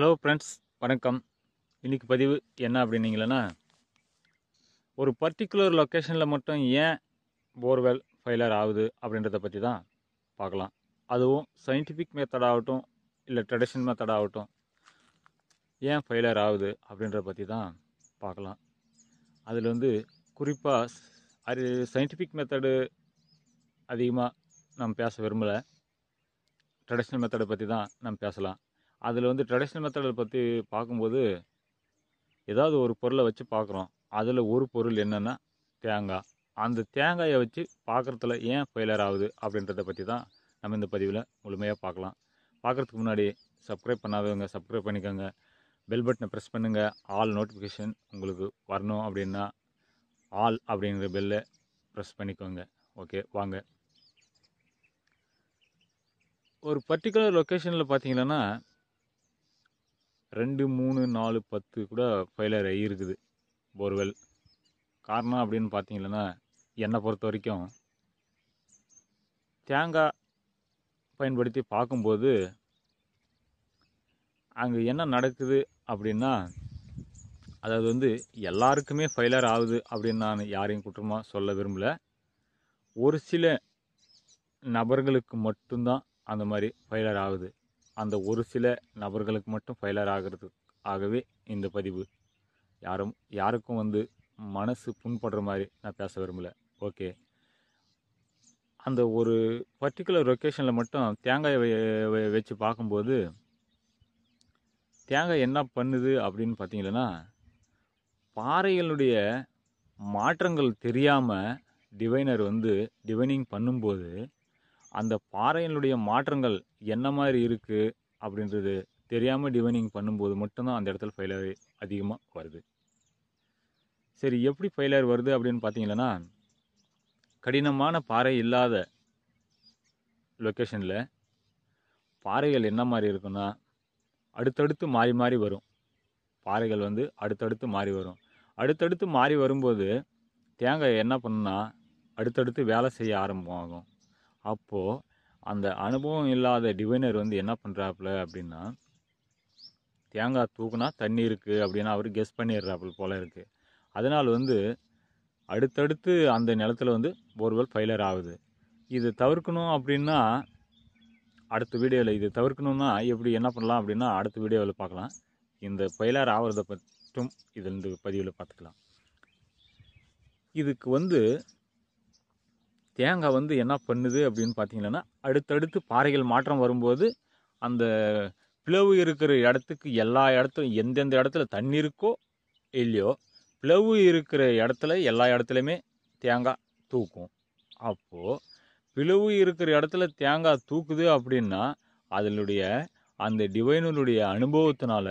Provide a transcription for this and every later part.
hello friends வணக்கம் இன்றைக்கி பதிவு என்ன அப்படின்னீங்களேன்னா ஒரு பர்டிகுலர் லொக்கேஷனில் மட்டும் ஏன் போர்வெல் ஃபெயிலர் ஆகுது அப்படின்றத பற்றி தான் பார்க்கலாம் அதுவும் சயின்டிஃபிக் மெத்தட் ஆகட்டும் இல்லை ட்ரெடிஷனல் மெத்தட் ஆகட்டும் ஏன் ஃபெயிலர் ஆகுது அப்படின்றத பற்றி தான் பார்க்கலாம் அதில் வந்து குறிப்பாக அது சயின்டிஃபிக் மெத்தடு அதிகமாக நம்ம பேச விரும்பலை ட்ரெடிஷ்னல் மெத்தடை பற்றி தான் நம்ம பேசலாம் அதில் வந்து ட்ரெடிஷ்னல் மெத்தடை பற்றி பார்க்கும்போது ஏதாவது ஒரு பொருளை வச்சு பார்க்குறோம் அதில் ஒரு பொருள் என்னென்னா தேங்காய் அந்த தேங்காயை வச்சு பார்க்குறதுல ஏன் ஃபெயிலர் ஆகுது அப்படின்றத பற்றி தான் நம்ம இந்த பதிவில் முழுமையாக பார்க்கலாம் பார்க்குறதுக்கு முன்னாடி சப்ஸ்கிரைப் பண்ணாதவங்க சப்ஸ்கிரைப் பண்ணிக்கோங்க பெல் பட்டனை ப்ரெஸ் பண்ணுங்கள் ஆல் நோட்டிஃபிகேஷன் உங்களுக்கு வரணும் அப்படின்னா ஆல் அப்படிங்கிற பெல்லை ப்ரெஸ் பண்ணிக்கோங்க ஓகே வாங்க ஒரு பர்டிகுலர் லொக்கேஷனில் பார்த்தீங்கன்னா ரெண்டு மூணு நாலு பத்து கூட ஃபெயிலியர் ஆகியிருக்குது போர்வெல் காரணம் அப்படின்னு பார்த்தீங்கன்னா என்னை பொறுத்த வரைக்கும் தேங்காய் பயன்படுத்தி பார்க்கும்போது அங்கே என்ன நடக்குது அப்படின்னா அதாவது வந்து எல்லாருக்குமே ஃபெயிலியர் ஆகுது அப்படின்னு நான் யாரையும் குற்றமாக சொல்ல விரும்பலை ஒரு சில நபர்களுக்கு மட்டும்தான் அந்த மாதிரி ஃபெயிலியர் ஆகுது அந்த ஒரு சில நபர்களுக்கு மட்டும் ஃபெயிலர் ஆகிறது ஆகவே இந்த பதிவு யாரும் யாருக்கும் வந்து மனசு புண்படுற மாதிரி நான் பேச விரும்பலை ஓகே அந்த ஒரு பர்டிகுலர் லொக்கேஷனில் மட்டும் தேங்காயை வச்சு பார்க்கும்போது தேங்காய் என்ன பண்ணுது அப்படின்னு பார்த்தீங்கன்னா பாறைகளுடைய மாற்றங்கள் தெரியாமல் டிவைனர் வந்து டிவைனிங் பண்ணும்போது அந்த பாறையினுடைய மாற்றங்கள் என்ன மாதிரி இருக்குது அப்படின்றது தெரியாமல் டிவைனிங் பண்ணும்போது மட்டும்தான் அந்த இடத்துல ஃபெயிலியர் அதிகமாக வருது சரி எப்படி ஃபெயிலியர் வருது அப்படின்னு பார்த்தீங்கன்னா கடினமான பாறை இல்லாத லொக்கேஷனில் பாறைகள் என்ன மாதிரி இருக்குன்னா அடுத்தடுத்து மாறி மாறி வரும் பாறைகள் வந்து அடுத்தடுத்து மாறி வரும் அடுத்தடுத்து மாறி வரும்போது தேங்காய் என்ன பண்ணுன்னா அடுத்தடுத்து வேலை செய்ய ஆரம்பமாகும் அப்போது அந்த அனுபவம் இல்லாத டிவைனர் வந்து என்ன பண்ணுறாப்புல அப்படின்னா தேங்காய் தூக்குனா தண்ணி இருக்குது அப்படின்னு அவர் கெஸ் பண்ணிடுறாப்புல போல் இருக்குது அதனால் வந்து அடுத்தடுத்து அந்த நிலத்தில் வந்து போர்வெல் ஃபைலர் ஆகுது இது தவிர்க்கணும் அப்படின்னா அடுத்த வீடியோவில் இது தவிர்க்கணும்னா எப்படி என்ன பண்ணலாம் அப்படின்னா அடுத்த வீடியோவில் பார்க்கலாம் இந்த ஃபைலர் ஆகிறத பற்றும் இதில் இந்த பதிவில் பார்த்துக்கலாம் இதுக்கு வந்து தேங்காய் வந்து என்ன பண்ணுது அப்படின்னு பார்த்தீங்கன்னா அடுத்தடுத்து பாறைகள் மாற்றம் வரும்போது அந்த பிளவு இருக்கிற இடத்துக்கு எல்லா இடத்துலையும் எந்தெந்த இடத்துல தண்ணி இருக்கோ இல்லையோ பிளவு இருக்கிற இடத்துல எல்லா இடத்துலையுமே தேங்காய் தூக்கும் அப்போது பிளவு இருக்கிற இடத்துல தேங்காய் தூக்குது அப்படின்னா அதனுடைய அந்த டிவைனுடைய அனுபவத்தினால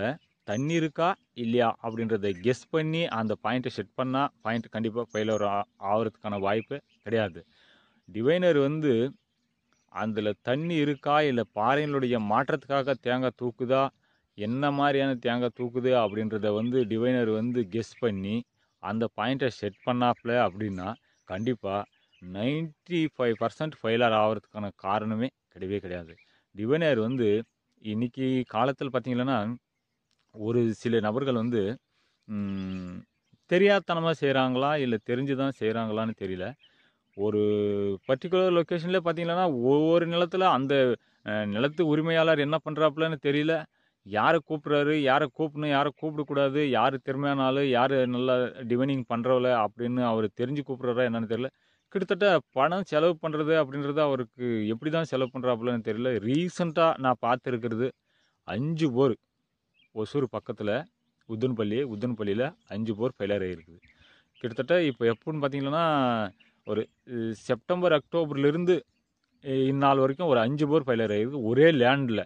தண்ணி இருக்கா இல்லையா அப்படின்றத கெஸ் பண்ணி அந்த பாயிண்ட்டை செட் பண்ணால் பாயிண்ட் கண்டிப்பாக ஃபெயிலர் ஆகிறதுக்கான வாய்ப்பு கிடையாது டிவைனர் வந்து அதில் தண்ணி இருக்கா இல்லை பாறைகளுடைய மாற்றத்துக்காக தேங்காய் தூக்குதா என்ன மாதிரியான தேங்காய் தூக்குது அப்படின்றத வந்து டிவைனர் வந்து கெஸ் பண்ணி அந்த பாயிண்ட்டை செட் பண்ணாப்ல அப்படின்னா கண்டிப்பாக நைன்ட்டி ஃபைவ் பர்சன்ட் ஃபெயிலர் ஆகிறதுக்கான காரணமே கிடையவே கிடையாது டிவைனர் வந்து இன்றைக்கி காலத்தில் பார்த்திங்கன்னா ஒரு சில நபர்கள் வந்து தெரியாதனமாக செய்கிறாங்களா இல்லை தெரிஞ்சு தான் செய்கிறாங்களான்னு தெரியல ஒரு பர்டிகுலர் லொக்கேஷன்லேயே பார்த்தீங்கன்னா ஒவ்வொரு நிலத்தில் அந்த நிலத்து உரிமையாளர் என்ன பண்ணுறாப்புலன்னு தெரியல யாரை கூப்பிட்றாரு யாரை கூப்பிடணும் யாரை கூப்பிடக்கூடாது யார் திறமையான ஆள் யார் நல்லா டிவைனிங் பண்ணுறவல அப்படின்னு அவர் தெரிஞ்சு கூப்பிட்றாரா என்னென்னு தெரியல கிட்டத்தட்ட பணம் செலவு பண்ணுறது அப்படின்றது அவருக்கு எப்படி தான் செலவு பண்ணுறாப்புலன்னு தெரியல ரீசண்டாக நான் பார்த்துருக்கிறது அஞ்சு போர் ஒசூர் பக்கத்தில் உத்தன்பள்ளி உத்தன்பள்ளியில் அஞ்சு போர் ஃபெயிலர் ஆகிருக்குது கிட்டத்தட்ட இப்போ எப்படின்னு பார்த்தீங்கன்னா ஒரு செப்டம்பர் அக்டோபர்லேருந்து இந்நாள் வரைக்கும் ஒரு அஞ்சு போர் ஃபெயிலியர் ஆகிருக்கு ஒரே லேண்டில்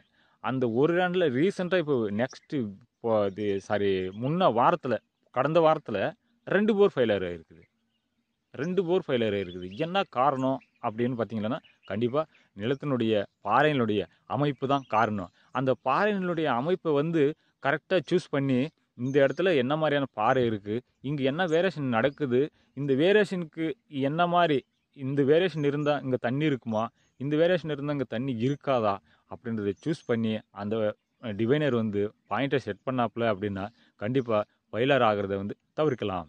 அந்த ஒரு லேண்டில் ரீசெண்டாக இப்போ நெக்ஸ்ட்டு இப்போ இது சாரி முன்ன வாரத்தில் கடந்த வாரத்தில் ரெண்டு போர் ஃபெயிலியர் ஆகிருக்குது ரெண்டு போர் ஃபெயிலியர் ஆகிருக்குது என்ன காரணம் அப்படின்னு பார்த்தீங்கன்னா கண்டிப்பாக நிலத்தினுடைய பாறையினுடைய அமைப்பு தான் காரணம் அந்த பாறையினுடைய அமைப்பை வந்து கரெக்டாக சூஸ் பண்ணி இந்த இடத்துல என்ன மாதிரியான பாறை இருக்குது இங்கே என்ன வேரியேஷன் நடக்குது இந்த வேரியேஷனுக்கு என்ன மாதிரி இந்த வேரியேஷன் இருந்தால் இங்கே தண்ணி இருக்குமா இந்த வேரியேஷன் இருந்தால் இங்கே தண்ணி இருக்காதா அப்படின்றத சூஸ் பண்ணி அந்த டிவைனர் வந்து பாயிண்ட்டை செட் பண்ணாப்புல அப்படின்னா கண்டிப்பாக பயிலர் ஆகிறத வந்து தவிர்க்கலாம்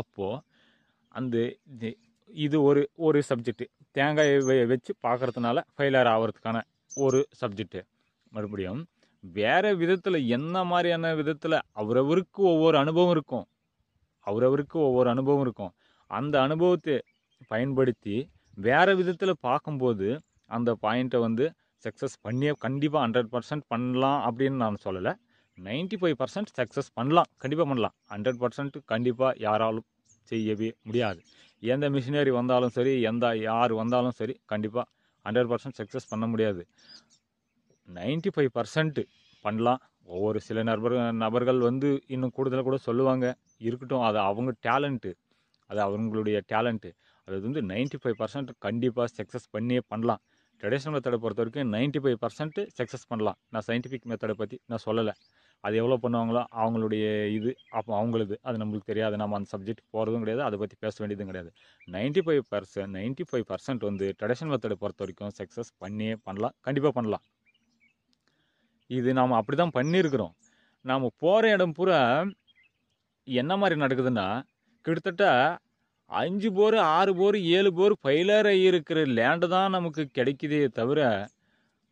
அப்போது அந்த இது ஒரு ஒரு சப்ஜெக்டு தேங்காயை வச்சு பார்க்குறதுனால ஃபெயிலர் ஆகிறதுக்கான ஒரு சப்ஜெக்ட்டு மறுபடியும் வேறு விதத்தில் என்ன மாதிரியான விதத்தில் அவரவருக்கு ஒவ்வொரு அனுபவம் இருக்கும் அவரவருக்கு ஒவ்வொரு அனுபவம் இருக்கும் அந்த அனுபவத்தை பயன்படுத்தி வேறு விதத்தில் பார்க்கும்போது அந்த பாயிண்ட்டை வந்து சக்ஸஸ் பண்ணியே கண்டிப்பாக ஹண்ட்ரட் பர்சன்ட் பண்ணலாம் அப்படின்னு நான் சொல்லலை நைன்ட்டி ஃபைவ் பர்சன்ட் சக்ஸஸ் பண்ணலாம் கண்டிப்பாக பண்ணலாம் ஹண்ட்ரட் பர்சன்ட் கண்டிப்பாக யாராலும் செய்யவே முடியாது எந்த மிஷினரி வந்தாலும் சரி எந்த யார் வந்தாலும் சரி கண்டிப்பாக ஹண்ட்ரட் பர்சன்ட் சக்ஸஸ் பண்ண முடியாது நைன்டி ஃபைவ் பர்சன்ட்டு பண்ணலாம் ஒவ்வொரு சில நபர் நபர்கள் வந்து இன்னும் கூடுதலாக கூட சொல்லுவாங்க இருக்கட்டும் அது அவங்க டேலண்ட்டு அது அவங்களுடைய டேலண்ட்டு அது வந்து நைன்ட்டி ஃபைவ் பர்சன்ட் கண்டிப்பாக சக்ஸஸ் பண்ணியே பண்ணலாம் ட்ரெடிஷ்னல் மெத்தடை பொறுத்த வரைக்கும் நைன்ட்டி ஃபைவ் பர்சன்ட்டு சக்ஸஸ் பண்ணலாம் நான் சயின்டிஃபிக் மெத்தடை பற்றி நான் சொல்லலை அது எவ்வளோ பண்ணுவாங்களோ அவங்களுடைய இது அப்போ அவங்களுது அது நம்மளுக்கு தெரியாது நம்ம அந்த சப்ஜெக்ட் போகிறதும் கிடையாது அதை பற்றி பேச வேண்டியதும் கிடையாது ninety five percent ninety five percent வந்து ட்ரெடிஷ்னல் மெத்தடை பொறுத்த வரைக்கும் சக்ஸஸ் பண்ணியே பண்ணலாம் கண்டிப்பாக பண்ணலாம் இது நாம் அப்படி தான் பண்ணியிருக்கிறோம் நாம் போகிற இடம் பூரா என்ன மாதிரி நடக்குதுன்னா கிட்டத்தட்ட அஞ்சு போர் ஆறு போர் ஏழு போர் பயிலற இருக்கிற லேண்டு தான் நமக்கு கிடைக்குதே தவிர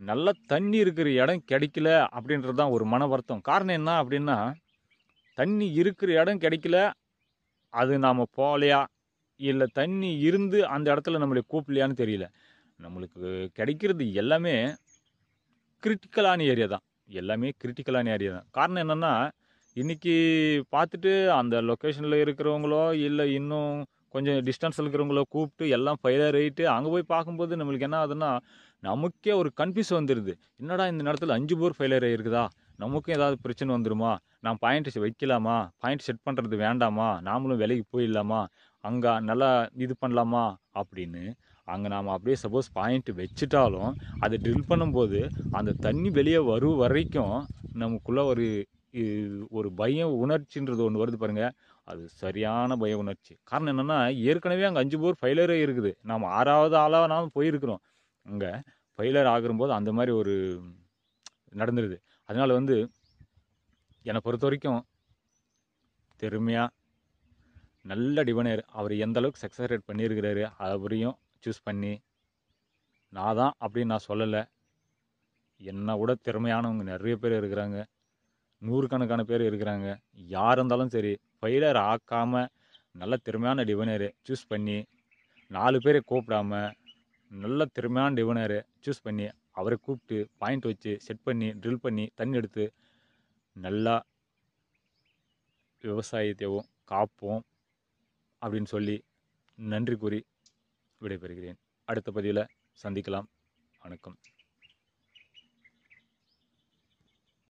நல்ல தண்ணி இருக்கிற இடம் கிடைக்கல அப்படின்றது தான் ஒரு மன வருத்தம் காரணம் என்ன அப்படின்னா தண்ணி இருக்கிற இடம் கிடைக்கல அது நாம் போகலையா இல்லை தண்ணி இருந்து அந்த இடத்துல நம்மளை கூப்பிடலையான்னு தெரியல நம்மளுக்கு கிடைக்கிறது எல்லாமே கிரிட்டிக்கலான ஏரியா தான் எல்லாமே கிரிட்டிக்கலான ஏரியா தான் காரணம் என்னென்னா இன்றைக்கி பார்த்துட்டு அந்த லொக்கேஷனில் இருக்கிறவங்களோ இல்லை இன்னும் கொஞ்சம் டிஸ்டன்ஸில் இருக்கிறவங்களோ கூப்பிட்டு எல்லாம் ஃபைலர் ஆகிட்டு அங்கே போய் பார்க்கும்போது நம்மளுக்கு என்ன ஆகுதுன்னா நமக்கே ஒரு கன்ஃபியூஸ் வந்துடுது என்னடா இந்த நேரத்தில் அஞ்சு போர் ஃபெயிலியர் ஆகிருக்குதா நமக்கும் ஏதாவது பிரச்சனை வந்துடுமா நான் பாயிண்ட் வைக்கலாமா பாயிண்ட் செட் பண்ணுறது வேண்டாமா நாமளும் விலைக்கு போயிடலாமா அங்கே நல்லா இது பண்ணலாமா அப்படின்னு அங்கே நாம் அப்படியே சப்போஸ் பாயிண்ட் வச்சுட்டாலும் அதை ட்ரில் பண்ணும்போது அந்த தண்ணி வெளியே வரும் வரைக்கும் நமக்குள்ளே ஒரு ஒரு பய உணர்ச்சின்றது ஒன்று வருது பாருங்கள் அது சரியான பய உணர்ச்சி காரணம் என்னென்னா ஏற்கனவே அங்கே அஞ்சு போர் ஃபெயிலரே இருக்குது நாம் ஆறாவது ஆளாக நாம் போயிருக்கிறோம் அங்கே ஃபெயிலர் ஆகும்போது அந்த மாதிரி ஒரு நடந்துருது அதனால் வந்து என்னை பொறுத்த வரைக்கும் திறமையாக நல்ல டிபனர் அவர் எந்த அளவுக்கு சக்ஸஸ் ரேட் பண்ணியிருக்கிறாரு அவரையும் சூஸ் பண்ணி நான் தான் அப்படின்னு நான் சொல்லலை என்னை விட திறமையானவங்க நிறைய பேர் இருக்கிறாங்க நூறுக்கணக்கான பேர் இருக்கிறாங்க யார் இருந்தாலும் சரி ஃபெயிலர் ஆக்காமல் நல்ல திறமையான டிவனரு சூஸ் பண்ணி நாலு பேரை கூப்பிடாம நல்ல திறமையான டிவனரு சூஸ் பண்ணி அவரை கூப்பிட்டு பாயிண்ட் வச்சு செட் பண்ணி ட்ரில் பண்ணி தண்ணி எடுத்து நல்லா விவசாயத்தையும் காப்போம் அப்படின்னு சொல்லி நன்றி கூறி விடைபெறுகிறேன் அடுத்த பதிவில் சந்திக்கலாம் வணக்கம்